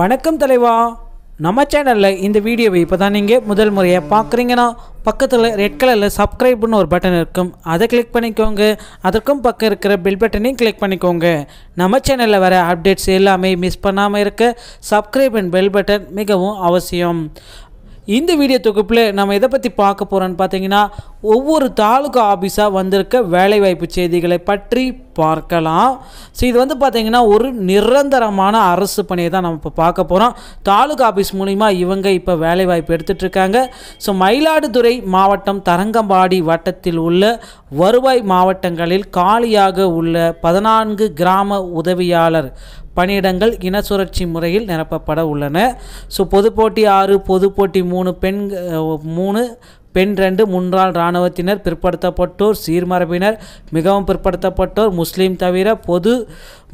வணக்கம் தலைவா நம்ம சேனலில் இந்த வீடியோவை இப்போ தான் நீங்கள் முதல் முறையாக பார்க்குறீங்கன்னா பக்கத்தில் ரெட் கலரில் சப்ஸ்கிரைப்னு ஒரு பட்டன் இருக்கும் அதை கிளிக் பண்ணிக்கோங்க அதற்கும் பக்கம் இருக்கிற பில் பட்டனையும் கிளிக் பண்ணிக்கோங்க நம்ம சேனலில் வர அப்டேட்ஸ் எல்லாமே மிஸ் பண்ணாமல் இருக்க சப்ஸ்கிரைப் அண்ட் பெல் பட்டன் மிகவும் அவசியம் இந்த வீடியோ தொகுப்பில் நம்ம எதை பற்றி பார்க்க போகிறோன்னு பார்த்தீங்கன்னா ஒவ்வொரு தாலுகா ஆஃபீஸாக வந்திருக்க வேலைவாய்ப்பு செய்திகளை பற்றி பார்க்கலாம் ஸோ இது வந்து பார்த்திங்கன்னா ஒரு நிரந்தரமான அரசு பணியை தான் நம்ம இப்போ பார்க்க போகிறோம் தாலுகா ஆஃபீஸ் மூலிமா இவங்க இப்போ வேலைவாய்ப்பு எடுத்துகிட்ருக்காங்க ஸோ மயிலாடுதுறை மாவட்டம் தரங்கம்பாடி வட்டத்தில் உள்ள வருவாய் மாவட்டங்களில் காலியாக உள்ள பதினான்கு கிராம உதவியாளர் பணியிடங்கள் இன சுழற்சி முறையில் நிரப்பப்பட உள்ளன ஸோ பொதுப்போட்டி ஆறு பொதுப்போட்டி மூணு பெண் மூணு பெண் ரெண்டு முன்னாள் இராணுவத்தினர் பிற்படுத்தப்பட்டோர் சீர்மரபினர் மிகவும் பிற்படுத்தப்பட்டோர் முஸ்லீம் தவிர பொது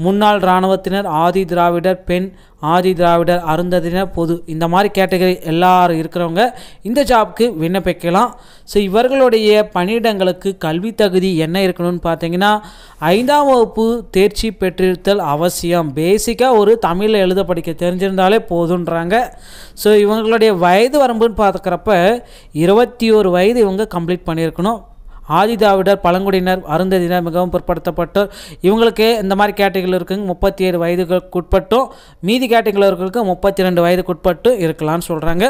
முன்னாள் இராணுவத்தினர் ஆதி திராவிடர் பெண் ஆதி திராவிடர் அருந்ததினர் பொது இந்த மாதிரி கேட்டகரி எல்லாரும் இருக்கிறவங்க இந்த ஜாப்க்கு விண்ணப்பிக்கலாம் ஸோ இவர்களுடைய பணியிடங்களுக்கு கல்வி தகுதி என்ன இருக்கணும்னு பார்த்தீங்கன்னா ஐந்தாம் வகுப்பு தேர்ச்சி பெற்றிருத்தல் அவசியம் பேசிக்காக ஒரு தமிழில் எழுத படிக்க தெரிஞ்சிருந்தாலே போதுன்றாங்க ஸோ இவங்களுடைய வயது வரம்புன்னு பார்க்குறப்ப இருபத்தி ஒரு வயது இவங்க கம்ப்ளீட் பண்ணியிருக்கணும் ஆதிதாவிடர் பழங்குடியினர் அருந்ததினர் மிகவும் பிற்படுத்தப்பட்டோர் இவங்களுக்கு இந்த மாதிரி கேட்டகரியில் இருக்குங்க முப்பத்தி ஏழு வயதுக்குட்பட்டும் மீதி கேட்டகரியில் இருக்கிறவங்களுக்கு முப்பத்தி ரெண்டு வயதுக்குட்பட்டு இருக்கலாம்னு சொல்கிறாங்க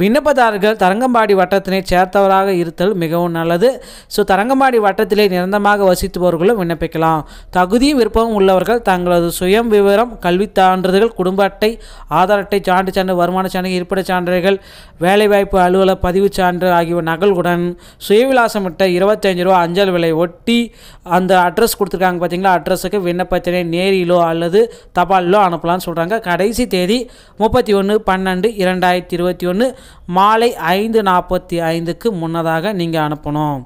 விண்ணப்பதாரர்கள் தரங்கம்பாடி வட்டத்தினை சேர்த்தவராக இருத்தல் மிகவும் நல்லது ஸோ தரங்கம்பாடி வட்டத்திலே நிரந்தரமாக வசித்துபவர்களும் விண்ணப்பிக்கலாம் தகுதியும் விருப்பமும் உள்ளவர்கள் தங்களது சுயம் விவரம் கல்வி சான்றிதழ்கள் குடும்ப அட்டை ஆதார் அட்டை சான்று சான்று வருமான சான்று இருப்பிட சான்றிதழ்கள் வேலைவாய்ப்பு அலுவலக பதிவு சான்று ஆகியவை நகல்களுடன் சுயவிலாசமிட்ட இருபது இருபத்தஞ்சி ரூபா அஞ்சல் விலை ஒட்டி அந்த அட்ரஸ் கொடுத்துருக்காங்க பார்த்தீங்களா அட்ரஸுக்கு விண்ணப்பத்தினை நேரிலோ அல்லது தபாலிலோ அனுப்பலாம்னு சொல்கிறாங்க கடைசி தேதி முப்பத்தி ஒன்று பன்னெண்டு இரண்டாயிரத்தி இருபத்தி ஒன்று மாலை ஐந்து நாற்பத்தி ஐந்துக்கு முன்னதாக நீங்கள் அனுப்பணும்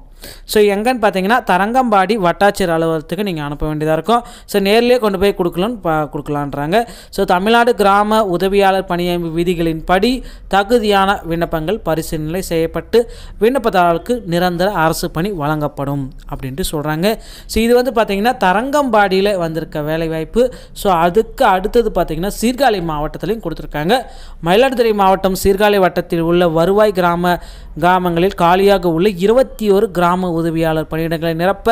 ஸோ எங்கன்னு பார்த்தீங்கன்னா தரங்கம்பாடி வட்டாட்சியர் அலுவலகத்துக்கு நீங்கள் அனுப்ப வேண்டியதாக இருக்கும் ஸோ நேர்லேயே கொண்டு போய் கொடுக்கலன்னு கொடுக்கலான்றாங்க ஸோ தமிழ்நாடு கிராம உதவியாளர் பணியமைப்பு விதிகளின் படி தகுதியான விண்ணப்பங்கள் பரிசீலனை செய்யப்பட்டு விண்ணப்பதாரர்களுக்கு நிரந்தர அரசு பணி வழங்கப்படும் அப்படின்ட்டு சொல்கிறாங்க ஸோ இது வந்து பார்த்தீங்கன்னா தரங்கம்பாடியில் வந்திருக்க வேலைவாய்ப்பு ஸோ அதுக்கு அடுத்தது பார்த்திங்கன்னா சீர்காழி மாவட்டத்திலையும் கொடுத்துருக்காங்க மயிலாடுதுறை மாவட்டம் சீர்காழி வட்டத்தில் உள்ள வருவாய் கிராம கிராமங்களில் காலியாக உள்ள இருபத்தி ஒரு கிராம கிராம உதவியாளர் பணியிடங்களை நிரப்ப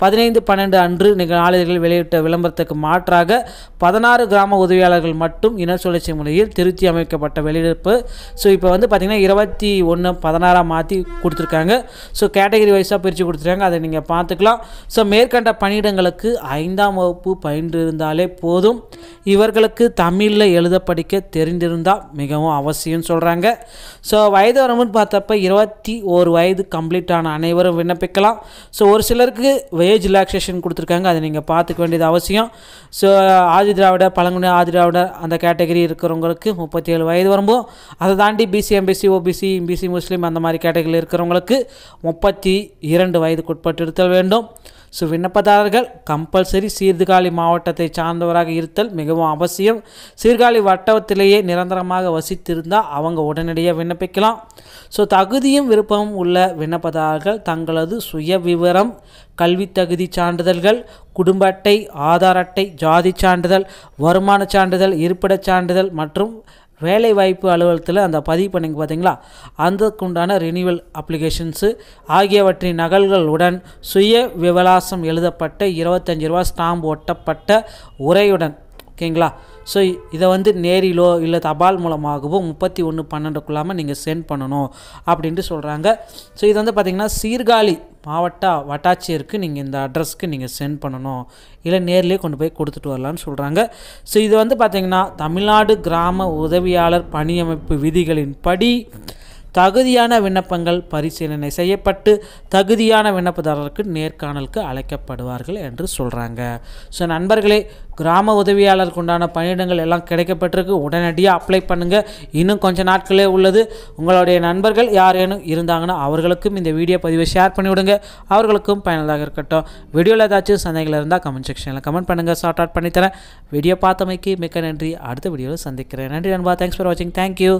பதினைந்து பன்னெண்டு அன்று நாளிதழ்கள் வெளியிட்ட விளம்பரத்துக்கு மாற்றாக பதினாறு கிராம உதவியாளர்கள் மட்டும் இன சுழற்சி முறையில் திருத்தி அமைக்கப்பட்ட வெளியிடப்பு ஸோ இப்போ வந்து பார்த்திங்கன்னா இருபத்தி ஒன்று பதினாறாக மாற்றி கொடுத்துருக்காங்க ஸோ கேட்டகரி வைஸாக பிரித்து கொடுத்துருக்காங்க அதை நீங்கள் பார்த்துக்கலாம் ஸோ மேற்கண்ட பணியிடங்களுக்கு ஐந்தாம் வகுப்பு பயின்றிருந்தாலே போதும் இவர்களுக்கு தமிழில் எழுத படிக்க தெரிந்திருந்தால் மிகவும் அவசியம் சொல்கிறாங்க ஸோ வயது வரம்புன்னு பார்த்தப்ப இருபத்தி ஓரு வயது கம்ப்ளீட் ஆன அனைவரும் விண்ணப்பிக்கலாம் ஸோ ஒரு சிலருக்கு வேஜ் ரிலாக்ஸேஷன் கொடுத்துருக்காங்க அதை நீங்கள் பார்த்துக்க வேண்டியது அவசியம் ஸோ ஆதி திராவிட பழங்குடி ஆதி திராவிட அந்த கேட்டகரி இருக்கிறவங்களுக்கு முப்பத்தி ஏழு வயது வரும்போது அதை தாண்டி பிசி எம்பிசி ஓபிசி பிசி முஸ்லீம் அந்த மாதிரி கேட்டகரியில் இருக்கிறவங்களுக்கு முப்பத்தி இரண்டு வயதுக்குட்பட்டு இருத்தல் வேண்டும் ஸோ விண்ணப்பதாரர்கள் கம்பல்சரி சீர்காழி மாவட்டத்தை சார்ந்தவராக இருத்தல் மிகவும் அவசியம் சீர்காழி வட்டத்திலேயே நிரந்தரமாக வசித்திருந்தால் அவங்க உடனடியாக விண்ணப்பிக்கலாம் ஸோ தகுதியும் விருப்பமும் உள்ள விண்ணப்பதாரர்கள் தங்களது சுய விவரம் கல்வி தகுதி சான்றிதழ்கள் குடும்ப அட்டை ஆதார் அட்டை ஜாதி சான்றிதழ் வருமான சான்றிதழ் இருப்பிடச் சான்றிதழ் மற்றும் வேலை வாய்ப்பு அலுவலகத்தில் அந்த பதிவு பண்ணிங்க பார்த்தீங்களா அதற்குண்டான ரினியூவல் அப்ளிகேஷன்ஸு ஆகியவற்றின் நகல்களுடன் சுய விவலாசம் எழுதப்பட்ட இருபத்தஞ்சி ரூபா ஸ்டாம்ப் ஒட்டப்பட்ட உரையுடன் ஓகேங்களா ஸோ இதை வந்து நேரிலோ இல்லை தபால் மூலமாகவோ முப்பத்தி ஒன்று பன்னெண்டுக்குள்ளாமல் நீங்கள் சென்ட் பண்ணணும் அப்படின்ட்டு சொல்கிறாங்க ஸோ இது வந்து பார்த்திங்கன்னா சீர்காழி மாவட்ட வட்டாட்சியருக்கு நீங்கள் இந்த அட்ரஸ்க்கு நீங்கள் சென்ட் பண்ணணும் இல்லை நேர்லேயே கொண்டு போய் கொடுத்துட்டு வரலான்னு சொல்கிறாங்க ஸோ இது வந்து பார்த்திங்கன்னா தமிழ்நாடு கிராம உதவியாளர் பணியமைப்பு விதிகளின் படி தகுதியான விண்ணப்பங்கள் பரிசீலனை செய்யப்பட்டு தகுதியான விண்ணப்பதாரருக்கு நேர்காணலுக்கு அழைக்கப்படுவார்கள் என்று சொல்கிறாங்க ஸோ நண்பர்களே கிராம உதவியாளருக்கு உண்டான பணியிடங்கள் எல்லாம் கிடைக்கப்பட்டிருக்கு உடனடியாக அப்ளை பண்ணுங்கள் இன்னும் கொஞ்சம் நாட்களே உள்ளது உங்களுடைய நண்பர்கள் யாரேனும் இருந்தாங்கன்னா அவர்களுக்கும் இந்த வீடியோ பதிவை ஷேர் பண்ணிவிடுங்க அவர்களுக்கும் பயனுள்ளதாக இருக்கட்டும் வீடியோவில் ஏதாச்சும் சந்தைகள் இருந்தால் கமெண்ட் செக்ஷனில் கமெண்ட் பண்ணுங்கள் ஷார்ட் அவுட் பண்ணித்தரேன் வீடியோ பார்த்தமைக்கு மிக்க நன்றி அடுத்த வீடியோவில் சந்திக்கிறேன் நன்றி நண்பா தேங்க்ஸ் ஃபார் வாட்சிங் தேங்க்யூ